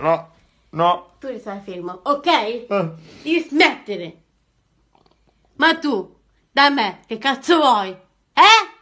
No, no. Tu restai fermo, ok? Eh. Devi smettere. Ma tu, da me, che cazzo vuoi? Eh?